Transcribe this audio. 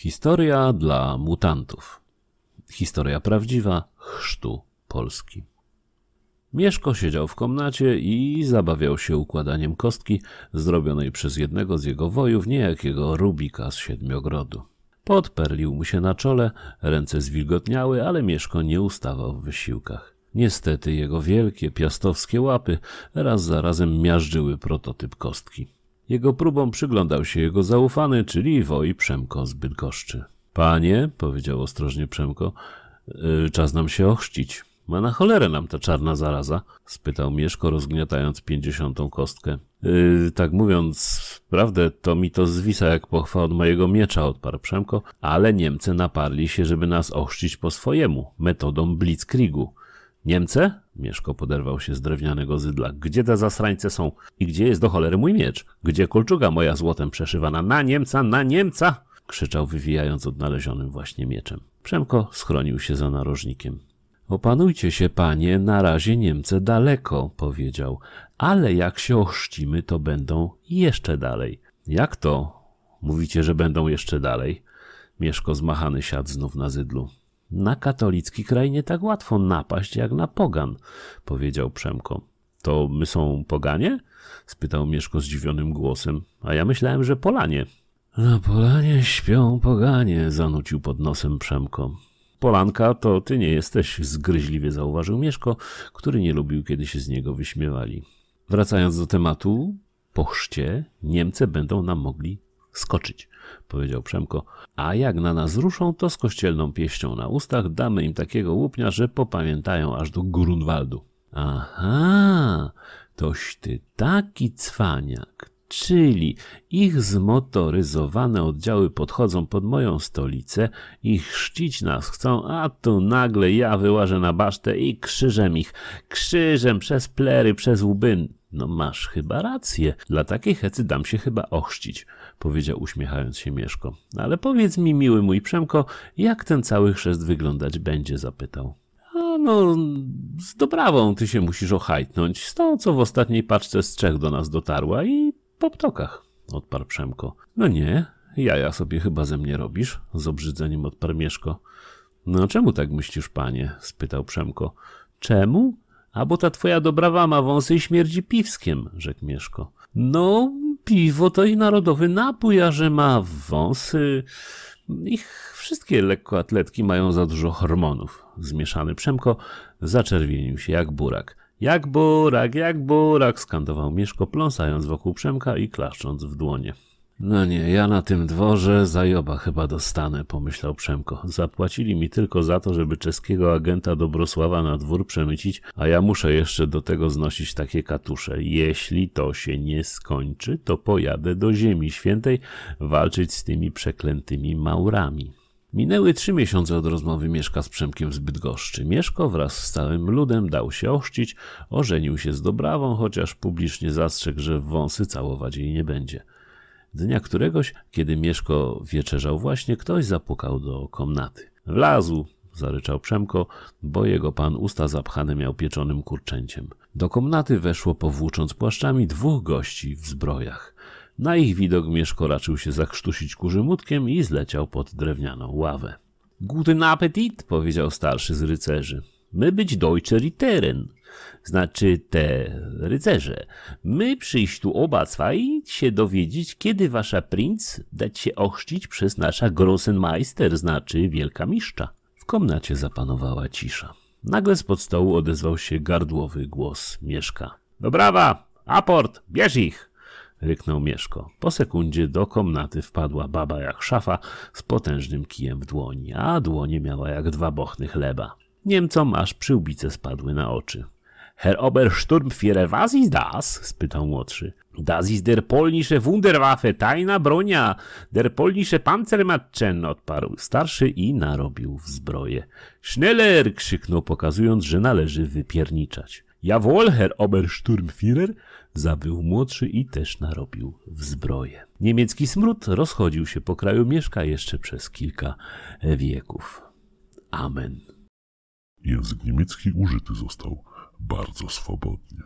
Historia dla mutantów. Historia prawdziwa chrztu Polski. Mieszko siedział w komnacie i zabawiał się układaniem kostki zrobionej przez jednego z jego wojów, niejakiego Rubika z Siedmiogrodu. Podperlił mu się na czole, ręce zwilgotniały, ale Mieszko nie ustawał w wysiłkach. Niestety jego wielkie, piastowskie łapy raz za razem miażdżyły prototyp kostki. Jego próbom przyglądał się jego zaufany, czyli Iwo Przemko z Bydgoszczy. Panie, powiedział ostrożnie Przemko, yy, czas nam się ochrzcić. Ma na cholerę nam ta czarna zaraza? spytał Mieszko, rozgniatając pięćdziesiątą kostkę. Yy, tak mówiąc, prawdę to mi to zwisa jak pochwa od mojego miecza, odparł Przemko, ale Niemcy naparli się, żeby nas ochrzcić po swojemu, metodą blitzkriegu. Niemce? Mieszko poderwał się z drewnianego zydla. Gdzie te zasrańce są? I gdzie jest do cholery mój miecz? Gdzie kolczuga moja złotem przeszywana? Na Niemca, na Niemca! Krzyczał wywijając odnalezionym właśnie mieczem. Przemko schronił się za narożnikiem. Opanujcie się, panie, na razie Niemce daleko, powiedział, ale jak się ochrzcimy, to będą jeszcze dalej. Jak to? Mówicie, że będą jeszcze dalej? Mieszko zmachany siadł znów na zydlu. Na katolicki kraj nie tak łatwo napaść jak na pogan, powiedział Przemko. To my są poganie? spytał Mieszko zdziwionym głosem. A ja myślałem, że Polanie. Na no, Polanie śpią poganie, zanucił pod nosem Przemko. Polanka to ty nie jesteś, zgryźliwie zauważył Mieszko, który nie lubił, kiedy się z niego wyśmiewali. Wracając do tematu, po chrzcie Niemcy będą nam mogli skoczyć, powiedział Przemko. A jak na nas ruszą, to z kościelną pieścią na ustach damy im takiego łupnia, że popamiętają aż do Grunwaldu. Aha, toś ty taki cwaniak. Czyli ich zmotoryzowane oddziały podchodzą pod moją stolicę i chrzcić nas chcą, a tu nagle ja wyłażę na basztę i krzyżem ich, krzyżem przez plery, przez łbyn, no masz chyba rację. Dla takiej hecy dam się chyba ochrzcić, powiedział uśmiechając się Mieszko. No ale powiedz mi, miły mój Przemko, jak ten cały chrzest wyglądać będzie, zapytał. A no, z dobrawą ty się musisz ochajtnąć, z tą, co w ostatniej paczce z Czech do nas dotarła i po ptokach, odparł Przemko. No nie, jaja sobie chyba ze mnie robisz, z obrzydzeniem odparł Mieszko. No czemu tak myślisz, panie? spytał Przemko. Czemu? bo ta twoja dobrawa ma wąsy i śmierdzi piwskiem, rzekł Mieszko. No, piwo to i narodowy napój, a że ma wąsy... Ich wszystkie lekkoatletki mają za dużo hormonów. Zmieszany Przemko zaczerwienił się jak burak. Jak burak, jak burak, skandował Mieszko, pląsając wokół Przemka i klaszcząc w dłonie. No nie, ja na tym dworze zajoba chyba dostanę, pomyślał Przemko. Zapłacili mi tylko za to, żeby czeskiego agenta Dobrosława na dwór przemycić, a ja muszę jeszcze do tego znosić takie katusze. Jeśli to się nie skończy, to pojadę do Ziemi Świętej walczyć z tymi przeklętymi Maurami. Minęły trzy miesiące od rozmowy Mieszka z Przemkiem z Bydgoszczy. Mieszko wraz z całym ludem dał się ościć, ożenił się z Dobrawą, chociaż publicznie zastrzegł, że wąsy całować jej nie będzie. Dnia któregoś, kiedy Mieszko wieczerzał właśnie, ktoś zapukał do komnaty. Wlazł, zaryczał Przemko, bo jego pan usta zapchane miał pieczonym kurczęciem. Do komnaty weszło, powłócząc płaszczami, dwóch gości w zbrojach. Na ich widok Mieszko raczył się zakrztusić kurzymutkiem i zleciał pod drewnianą ławę. Guten Appetit, powiedział starszy z rycerzy. My być Deutsche Ritteren znaczy te rycerze. My przyjść tu i się dowiedzieć, kiedy wasza princ dać się ochrzcić przez nasza Grossenmeister, znaczy wielka mistrza. W komnacie zapanowała cisza. Nagle z pod stołu odezwał się gardłowy głos Mieszka. Dobrawa! No Aport! Bierz ich! ryknął Mieszko. Po sekundzie do komnaty wpadła baba jak szafa z potężnym kijem w dłoni, a dłonie miała jak dwa bochny chleba. Niemcom aż przyłbice spadły na oczy. Herr Obersturmführer, was ist das? spytał młodszy. Das ist der polnische Wunderwaffe, tajna bronia. Der polnische Panzermatchen, odparł starszy i narobił w zbroję. Schneller! krzyknął, pokazując, że należy wypierniczać. Jawohl, Herr Obersturmführer, zawył młodszy i też narobił w zbroję. Niemiecki smród rozchodził się po kraju, mieszka jeszcze przez kilka wieków. Amen. Język niemiecki użyty został bardzo swobodnie.